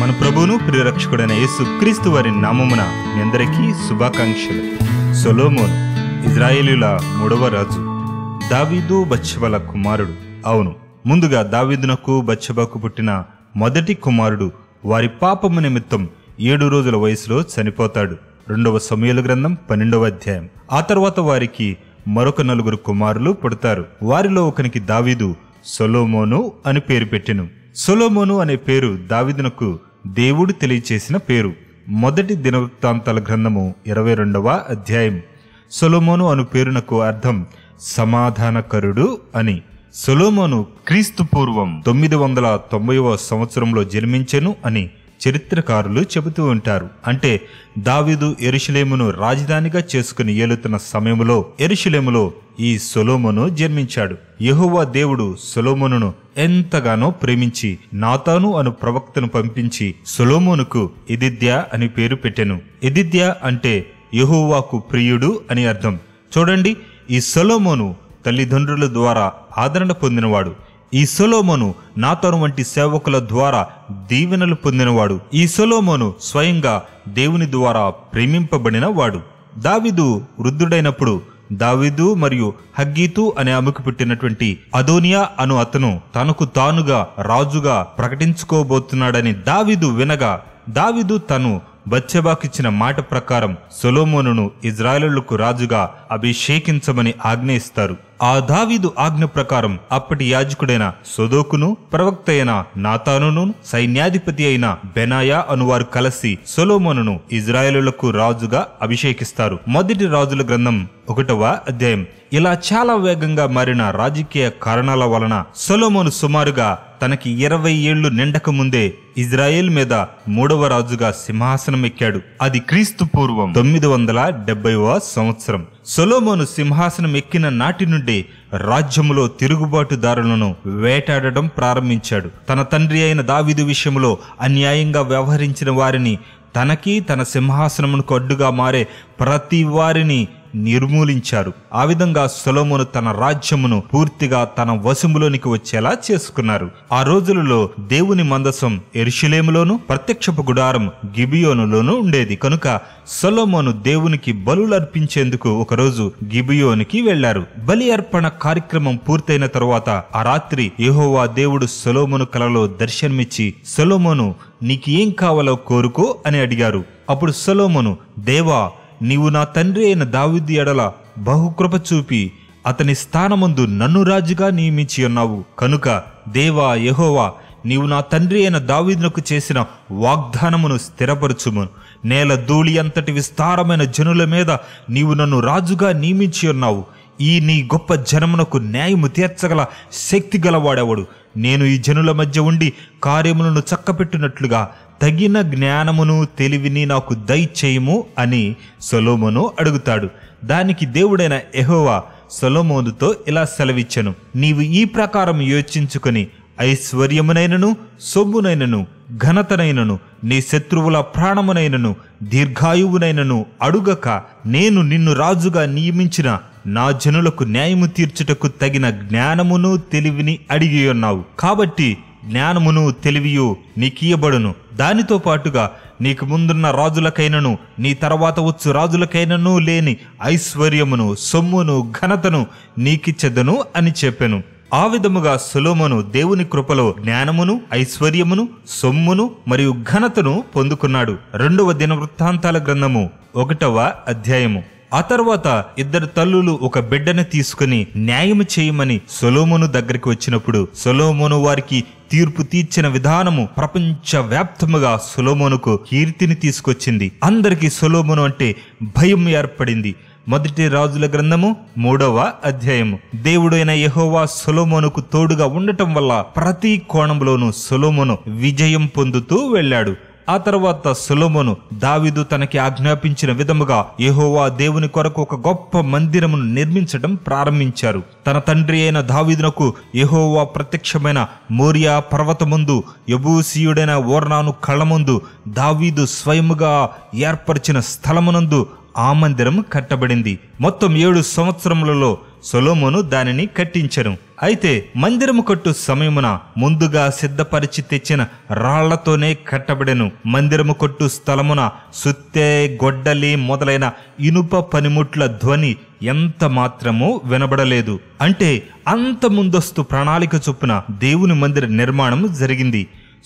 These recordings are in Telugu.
మన ప్రభువును ప్రియరక్షకుడైన యేసు క్రీస్తు వారి నామమున మీ అందరికీ శుభాకాంక్షలు సొలోమోన్ ఇజ్రాయేలుల మూడవ రాజు దావీదు బచ్చబల కుమారుడు అవును ముందుగా దావీదునకు బచ్చబకు పుట్టిన మొదటి కుమారుడు వారి పాపము నిమిత్తం ఏడు రోజుల వయసులో చనిపోతాడు రెండవ సమయలు గ్రంథం పన్నెండవ అధ్యాయం ఆ తర్వాత వారికి మరొక నలుగురు కుమారులు పుడతారు వారిలో ఒకనికి దావీదు సొలోమోను అని పేరు పెట్టెను సొలోమోను అనే పేరు దావీదునకు దేవుడు తెలియచేసిన పేరు మొదటి దినవృత్తాంతాల గ్రంథము ఇరవై రెండవ అధ్యాయం సొలోమోను అను పేరునకు అర్థం సమాధానకరుడు అని సొలోమోను క్రీస్తు పూర్వం తొమ్మిది వందల తొంభైవ సంవత్సరంలో జన్మించెను అని చరిత్రకారులు చెబుతూ ఉంటారు అంటే దావీదు ఎరుషులేమును రాజధానిగా చేసుకుని ఏలుతున్న సమయంలో ఎరుషులేములో ఈ సొలోమోను జన్మించాడు యహువా దేవుడు సొలోమును ఎంతగానో ప్రేమించి నాతాను అను ప్రవక్తను పంపించి సొలోమోనుకు ఎదిద్య అని పేరు పెట్టెను ఎదిద్య అంటే యహువాకు ప్రియుడు అని అర్థం చూడండి ఈ సొలోమోను తల్లిదండ్రుల ద్వారా ఆదరణ పొందినవాడు ఈ సొలోమోను నాతోను వంటి సేవకుల ద్వారా దీవెనలు పొందినవాడు ఈ సొలోమోను స్వయంగా దేవుని ద్వారా ప్రేమింపబడిన వాడు దావిదు వృద్ధుడైనప్పుడు దావిదు మరియు హగ్గీతు అనే ఆమెకు పుట్టినటువంటి అదోనియా అను అతను తనకు తానుగా రాజుగా ప్రకటించుకోబోతున్నాడని దావిదు వినగా దావిదు తను బచ్చబాకిచ్చిన మాట ప్రకారం సొలోమోను ఇజ్రాయలులకు రాజుగా అభిషేకించమని ఆజ్ఞయిస్తారు ఆ దావీదు ఆజ్ఞ ప్రకారం అప్పటి యాజకుడైన సొదోకును ప్రవక్త అయిన నాతానును సైన్యాధిపతి అయిన బెనాయా అనువారు కలిసి సొలోమోను ఇజ్రాయేలులకు రాజుగా అభిషేకిస్తారు మొదటి రాజుల గ్రంథం ఒకటవ అధ్యాయం ఇలా చాలా వేగంగా మారిన రాజకీయ కారణాల వలన సొలోమోను సుమారుగా తనకి ఇరవై ఏళ్లు నిండక ముందే ఇజ్రాయేల్ మీద మూడవ రాజుగా సింహాసనం ఎక్కాడు అది క్రీస్తు పూర్వం తొమ్మిది వందల సంవత్సరం సొలోమోను సింహాసనం ఎక్కిన నాటి నుండి రాజ్యములో తిరుగుబాటుదారులను వేటాడడం ప్రారంభించాడు తన తండ్రి అయిన దావిదు విషయంలో అన్యాయంగా వ్యవహరించిన వారిని తనకి తన సింహాసనమునకు అడ్డుగా మారే ప్రతి వారిని నిర్మూలించారు ఆ విధంగా సొలోమోను తన రాజ్యమును పూర్తిగా తన వశములోనికి వచ్చేలా చేసుకున్నారు ఆ రోజులలో దేవుని మందసం ఎరుషులేములోను ప్రత్యక్షపు గుడారం గిబియోనులోనూ ఉండేది కనుక సొలమోను దేవునికి బలులర్పించేందుకు ఒకరోజు గిబియోనికి వెళ్లారు బలి అర్పణ కార్యక్రమం పూర్తయిన తరువాత ఆ రాత్రి యహోవా దేవుడు సొలోమోను కలలో దర్శనమిచ్చి సొలోమోను నీకేం కావాలో కోరుకో అని అడిగారు అప్పుడు సొలోమోను దేవా నీవు నా తండ్రి అయిన దావిద్ది ఎడల బహుకృప చూపి అతని స్థానమందు నన్ను రాజుగా నియమించి ఉన్నావు కనుక దేవా యహోవా నీవు నా తండ్రి అయిన దావిదునకు చేసిన వాగ్దానమును స్థిరపరచుము నేల ధూళి అంతటి విస్తారమైన జనుల మీద నీవు నన్ను రాజుగా నియమించి ఉన్నావు ఈ నీ గొప్ప జనమునకు న్యాయము తీర్చగల శక్తి గలవాడేవాడు నేను ఈ జనుల మధ్య ఉండి కార్యములను చక్కపెట్టినట్లుగా తగిన జ్ఞానమును తెలివిని నాకు దయచేయము అని సొలోమోను అడుగుతాడు దానికి దేవుడైన ఎహోవా సొలోమోనుతో ఇలా సెలవిచ్చను నీవు ఈ ప్రకారం యోచించుకొని ఐశ్వర్యమునైనను సొమ్మునైనను ఘనతనైనను నీ శత్రువుల ప్రాణమునైనను దీర్ఘాయువునైనను అడుగక నేను నిన్ను రాజుగా నియమించిన నా జనులకు న్యాయము తీర్చుటకు తగిన జ్ఞానమును తెలివిని అడిగి ఉన్నావు కాబట్టి జ్ఞానమును తెలివియు నీకీయబడును దానితో పాటుగా నీకు ముందున్న రాజులకైనను నీ తర్వాత వచ్చు రాజులకైనను లేని ఐశ్వర్యమును సొమ్మును ఘనతను నీకిచ్చెదను అని చెప్పెను ఆ విధముగా సులోమను దేవుని కృపలో జ్ఞానమును ఐశ్వర్యమును సొమ్మును మరియు ఘనతను పొందుకున్నాడు రెండవ దిన వృత్తాంతాల గ్రంథము ఒకటవ అధ్యాయము ఆ తర్వాత ఇద్దరు తల్లులు ఒక బిడ్డను తీసుకుని న్యాయం చేయమని సొలోమును దగ్గరికి వచ్చినప్పుడు సొలోమోను వారికి తీర్పు తీర్చిన విధానము ప్రపంచవ్యాప్తముగా సొలోమోనుకు కీర్తిని తీసుకొచ్చింది అందరికి సొలోమును అంటే భయం ఏర్పడింది మొదటి రాజుల గ్రంథము మూడవ అధ్యాయము దేవుడైన యహోవా సొలోమోనుకు తోడుగా ఉండటం వల్ల ప్రతి కోణంలోనూ సొలోమోను విజయం పొందుతూ వెళ్ళాడు ఆ తర్వాత సులోమోను దావిదు తనకి ఆజ్ఞాపించిన విధముగా యహోవా దేవుని కొరకు ఒక గొప్ప మందిరమును నిర్మించడం ప్రారంభించారు తన తండ్రి అయిన దావిదునకు యహోవా ప్రత్యక్షమైన మోరియా ముందు యబూసీయుడైన ఓర్నాను ముందు దావీదు స్వయముగా ఏర్పరిచిన స్థలమునందు ఆ మందిరం కట్టబడింది మొత్తం ఏడు సంవత్సరములలో సొలోమోను దానిని కట్టించెను అయితే మందిరము కట్టు సమయమున ముందుగా సిద్ధపరిచి తెచ్చిన రాళ్లతోనే కట్టబడెను మందిరము కొట్టు స్థలమున సుత్తే గొడ్డలి మొదలైన ఇనుప పనిముట్ల ధ్వని ఎంత మాత్రము వినబడలేదు అంటే అంత ముందస్తు ప్రణాళిక చొప్పున దేవుని మందిర నిర్మాణం జరిగింది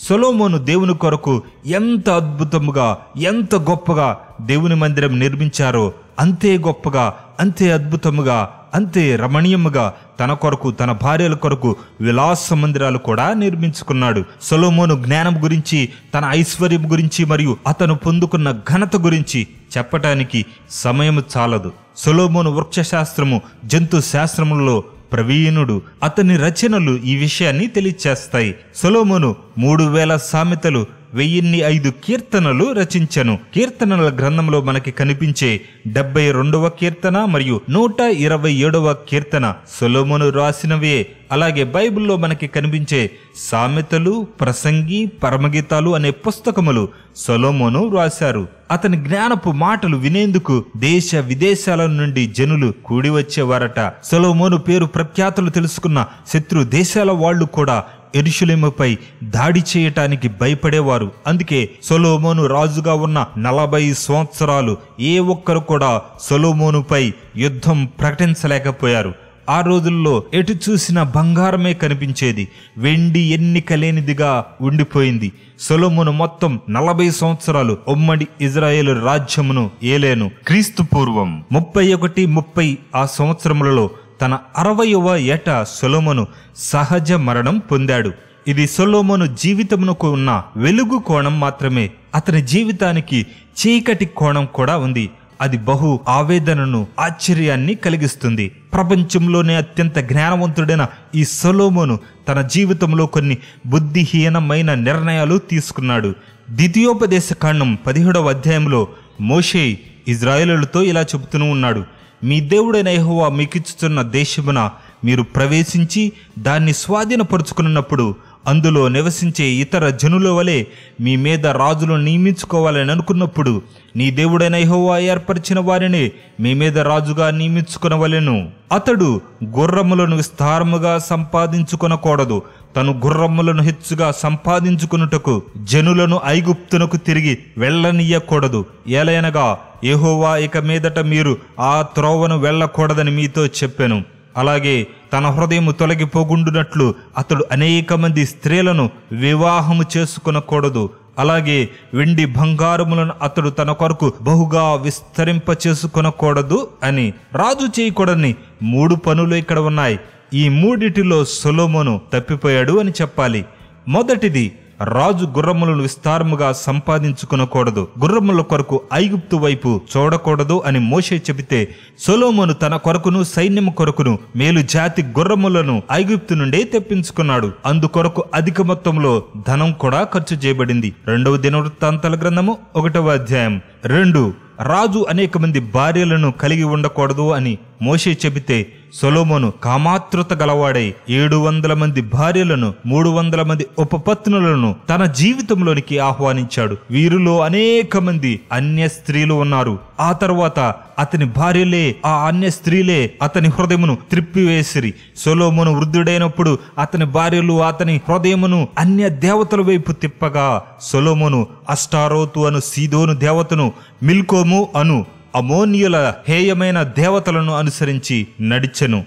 సొలోమోను దేవుని కొరకు ఎంత అద్భుతముగా ఎంత గొప్పగా దేవుని మందిరం నిర్మించారో అంతే గొప్పగా అంతే అద్భుతముగా అంతే రమణీయముగా తన కొరకు తన భార్యల కొరకు విలాస మందిరాలు కూడా నిర్మించుకున్నాడు సొలోమోను జ్ఞానం గురించి తన ఐశ్వర్యం గురించి మరియు అతను పొందుకున్న ఘనత గురించి చెప్పటానికి సమయం చాలదు సొలోమోను వృక్షశాస్త్రము జంతు శాస్త్రములలో ప్రవీణుడు అతని రచనలు ఈ విషయాన్ని తెలియచేస్తాయి సొలోమోను మూడు వేల సామెతలు వెయ్యిన్ని ఐదు కీర్తనలు రచించను కీర్తనల గ్రంథంలో మనకి కనిపించే డెబ్బై రెండవ కీర్తన మరియు నూట ఇరవై ఏడవ కీర్తన సొలోమోను రాసినవే అలాగే బైబిల్లో మనకి కనిపించే సామెతలు ప్రసంగి పరమగీతాలు అనే పుస్తకములు సొలోమోను రాశారు అతని జ్ఞానపు మాటలు వినేందుకు దేశ విదేశాల నుండి జనులు కూడి వచ్చేవారట సొలోమోను పేరు ప్రఖ్యాతులు తెలుసుకున్న శత్రు దేశాల వాళ్ళు కూడా ఎరుషులేమపై దాడి చేయటానికి భయపడేవారు అందుకే సొలోమోను రాజుగా ఉన్న నలభై సంవత్సరాలు ఏ ఒక్కరు కూడా సొలోమోనుపై యుద్ధం ప్రకటించలేకపోయారు ఆ రోజుల్లో ఎటు చూసిన బంగారమే కనిపించేది వెండి ఎన్నిక లేనిదిగా ఉండిపోయింది సొలమును మొత్తం నలభై సంవత్సరాలు ఉమ్మడి ఇజ్రాయేల్ రాజ్యమును ఏలేను క్రీస్తు పూర్వం ముప్పై ఒకటి ముప్పై ఆ సంవత్సరములలో తన అరవయవ ఏట సొలమును సహజ మరణం పొందాడు ఇది సొలోమోను జీవితమునకు ఉన్న వెలుగు కోణం మాత్రమే అతని జీవితానికి చీకటి కోణం కూడా ఉంది అది బహు ఆవేదనను ఆశ్చర్యాన్ని కలిగిస్తుంది ప్రపంచంలోనే అత్యంత జ్ఞానవంతుడైన ఈ సొలోమోను తన జీవితంలో కొన్ని బుద్ధిహీనమైన నిర్ణయాలు తీసుకున్నాడు ద్వితీయోపదేశ కాండం పదిహేడవ అధ్యాయంలో మోషే ఇజ్రాయేలులతో ఇలా చెబుతూ ఉన్నాడు మీ దేవుడైన యహోవా మీకిచ్చుతున్న దేశమున మీరు ప్రవేశించి దాన్ని స్వాధీనపరుచుకున్నప్పుడు అందులో నివసించే ఇతర జనుల వలె మీ మీద రాజులు నియమించుకోవాలని అనుకున్నప్పుడు నీ దేవుడైన హోవా ఏర్పరిచిన వారిని మీ మీద రాజుగా నియమించుకునవలెను అతడు గుర్రములను విస్తారముగా సంపాదించుకొనకూడదు తను గుర్రములను హెచ్చుగా సంపాదించుకున్నటకు జనులను ఐగుప్తునకు తిరిగి వెళ్ళనీయకూడదు ఏలైనగా ఏహోవా ఇక మీదట మీరు ఆ త్రోవను వెళ్ళకూడదని మీతో చెప్పాను అలాగే తన హృదయం తొలగిపోగుండునట్లు అతడు అనేక మంది స్త్రీలను వివాహము చేసుకునకూడదు అలాగే వెండి బంగారములను అతడు తన కొరకు బహుగా విస్తరింప చేసుకునకూడదు అని రాజు చేయకూడని మూడు పనులు ఇక్కడ ఉన్నాయి ఈ మూడిటిలో సొలోమోను తప్పిపోయాడు అని చెప్పాలి మొదటిది రాజు గుర్రములను విస్తారముగా సంపాదించుకునకూడదు గుర్రముల కొరకు ఐగుప్తు వైపు చూడకూడదు అని మోషే చెబితే సొలోమోను తన కొరకును సైన్యము కొరకును మేలు జాతి గుర్రములను ఐగుప్తు నుండే తెప్పించుకున్నాడు అందుకొరకు అధిక మొత్తంలో ధనం కూడా ఖర్చు చేయబడింది రెండవ దినవృత్తాంతాల గ్రంథము ఒకటవ అధ్యాయం రెండు రాజు అనేక మంది భార్యలను కలిగి ఉండకూడదు అని మోషే చెబితే సొలోమోను కామాతృత గలవాడై ఏడు వందల మంది భార్యలను మూడు వందల మంది ఉపపత్నులను తన జీవితంలోనికి ఆహ్వానించాడు వీరిలో అనేక మంది అన్య స్త్రీలు ఉన్నారు ఆ తర్వాత అతని భార్యలే ఆ అన్య స్త్రీలే అతని హృదయమును త్రిప్పివేసిరి సొలోమును వృద్ధుడైనప్పుడు అతని భార్యలు అతని హృదయమును అన్య దేవతల వైపు తిప్పగా సొలోమును అష్టారోతు అను సీదోను దేవతను మిల్కోము అను అమోనియుల హేయమైన దేవతలను అనుసరించి నడిచెను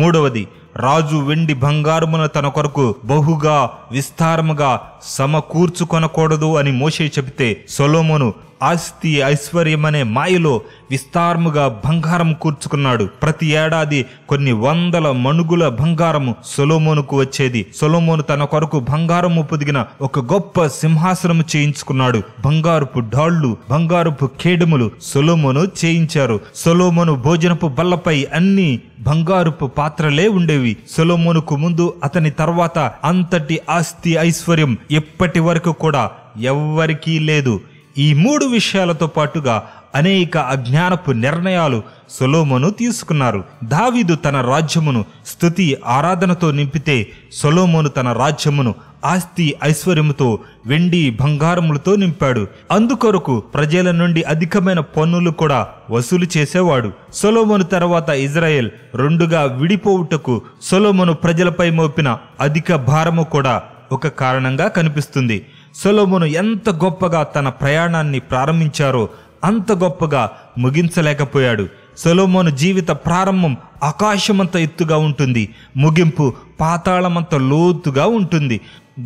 మూడవది రాజు వెండి బంగారమున తన కొరకు బహుగా విస్తారముగా సమకూర్చుకొనకూడదు అని మోషే చెబితే సొలోమోను ఆస్తి ఐశ్వర్యం అనే మాయలో విస్తారముగా బంగారం కూర్చుకున్నాడు ప్రతి ఏడాది కొన్ని వందల మణుగుల బంగారము సొలోమోనుకు వచ్చేది సొలోమోను తన కొరకు బంగారము పొదిగిన ఒక గొప్ప సింహాసనము చేయించుకున్నాడు బంగారుపు డాళ్లు బంగారుపు కేడుములు సొలోమోను చేయించారు సొలోమోను భోజనపు బల్లపై అన్ని బంగారుపు పాత్రలే ఉండేవి సొలోమోనుకు ముందు అతని తర్వాత అంతటి ఆస్తి ఐశ్వర్యం ఎప్పటి వరకు కూడా ఎవ్వరికీ లేదు ఈ మూడు విషయాలతో పాటుగా అనేక అజ్ఞానపు నిర్ణయాలు సొలోమోను తీసుకున్నారు దావీదు తన రాజ్యమును స్థుతి ఆరాధనతో నింపితే సొలోమోను తన రాజ్యమును ఆస్తి ఐశ్వర్యముతో వెండి బంగారములతో నింపాడు అందుకొరకు ప్రజల నుండి అధికమైన పన్నులు కూడా వసూలు చేసేవాడు సొలోమోను తర్వాత ఇజ్రాయెల్ రెండుగా విడిపోవుటకు సొలోమోను ప్రజలపై మోపిన అధిక భారము కూడా ఒక కారణంగా కనిపిస్తుంది సొలోమును ఎంత గొప్పగా తన ప్రయాణాన్ని ప్రారంభించారో అంత గొప్పగా ముగించలేకపోయాడు సొలోమోను జీవిత ప్రారంభం ఆకాశమంత ఎత్తుగా ఉంటుంది ముగింపు పాతాళమంత లోతుగా ఉంటుంది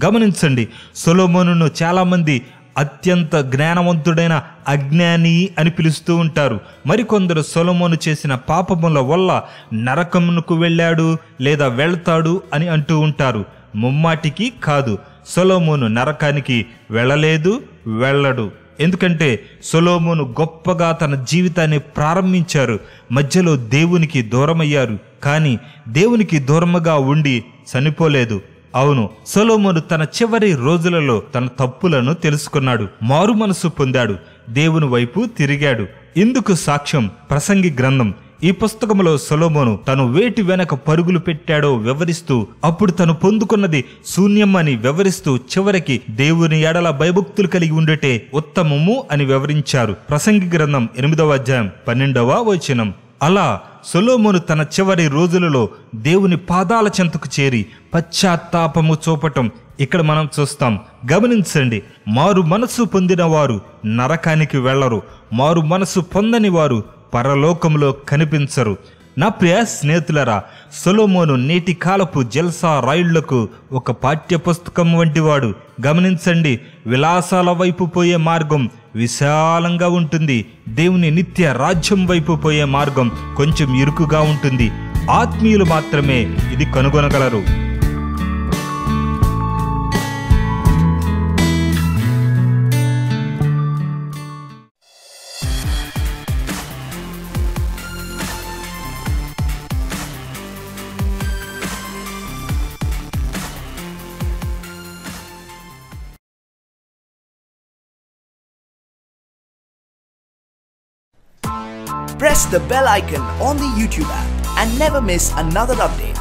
గమనించండి సొలోమోను చాలామంది అత్యంత జ్ఞానవంతుడైన అజ్ఞాని అని పిలుస్తూ ఉంటారు మరికొందరు సొలమోను చేసిన పాపముల వల్ల నరకమునకు వెళ్ళాడు లేదా వెళ్తాడు అని అంటూ ఉంటారు ముమ్మాటికి కాదు సొలోమోను నరకానికి వెళ్ళలేదు వెళ్ళడు ఎందుకంటే సొలోమోను గొప్పగా తన జీవితాన్ని ప్రారంభించారు మధ్యలో దేవునికి దూరమయ్యారు కానీ దేవునికి దూరముగా ఉండి చనిపోలేదు అవును సొలోమోను తన చివరి రోజులలో తన తప్పులను తెలుసుకున్నాడు మారు మనసు పొందాడు దేవుని వైపు తిరిగాడు ఇందుకు సాక్ష్యం ప్రసంగి గ్రంథం ఈ పుస్తకంలో సొలోమోను తను వేటి వెనక పరుగులు పెట్టాడో వివరిస్తూ అప్పుడు తను పొందుకున్నది శూన్యం అని వివరిస్తూ చివరికి దేవుని ఎడల భయభక్తులు కలిగి ఉండేటే ఉత్తమము అని వివరించారు ప్రసంగి గ్రంథం ఎనిమిదవ అధ్యాయం పన్నెండవ వచనం అలా సొలోమోను తన చివరి రోజులలో దేవుని పాదాల చెంతకు చేరి పశ్చాత్తాపము చూపటం ఇక్కడ మనం చూస్తాం గమనించండి మారు మనసు పొందిన వారు నరకానికి వెళ్లరు మారు మనసు పొందని వారు పరలోకంలో కనిపించరు నా ప్రియ స్నేహితులరా సొలోమోను నేటి కాలపు జల్సా రాయుళ్లకు ఒక పాఠ్యపుస్తకం వంటివాడు గమనించండి విలాసాల వైపు పోయే మార్గం విశాలంగా ఉంటుంది దేవుని నిత్య రాజ్యం వైపు పోయే మార్గం కొంచెం ఇరుకుగా ఉంటుంది ఆత్మీయులు మాత్రమే ఇది కనుగొనగలరు press the bell icon on the YouTube app and never miss another update.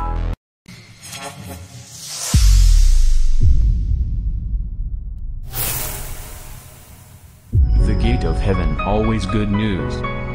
The gate of heaven, always good news.